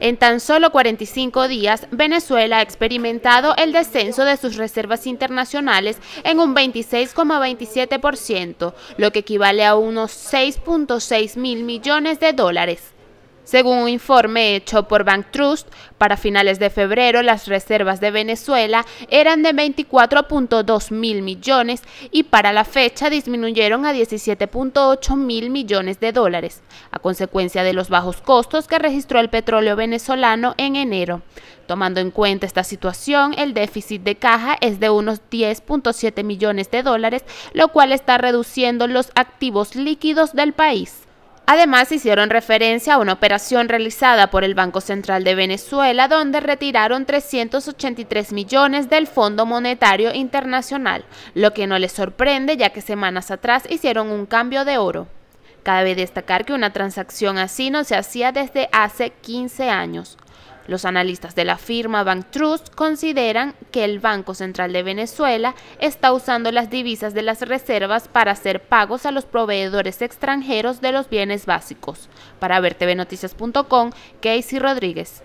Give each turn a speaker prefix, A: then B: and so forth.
A: En tan solo 45 días, Venezuela ha experimentado el descenso de sus reservas internacionales en un 26,27%, lo que equivale a unos 6.6 mil millones de dólares. Según un informe hecho por Bank Trust, para finales de febrero las reservas de Venezuela eran de 24.2 mil millones y para la fecha disminuyeron a 17.8 mil millones de dólares, a consecuencia de los bajos costos que registró el petróleo venezolano en enero. Tomando en cuenta esta situación, el déficit de caja es de unos 10.7 millones de dólares, lo cual está reduciendo los activos líquidos del país. Además, hicieron referencia a una operación realizada por el Banco Central de Venezuela, donde retiraron 383 millones del Fondo Monetario Internacional, lo que no les sorprende ya que semanas atrás hicieron un cambio de oro. Cabe destacar que una transacción así no se hacía desde hace 15 años. Los analistas de la firma Bank Trust consideran que el Banco Central de Venezuela está usando las divisas de las reservas para hacer pagos a los proveedores extranjeros de los bienes básicos. Para Noticias.com, Casey Rodríguez.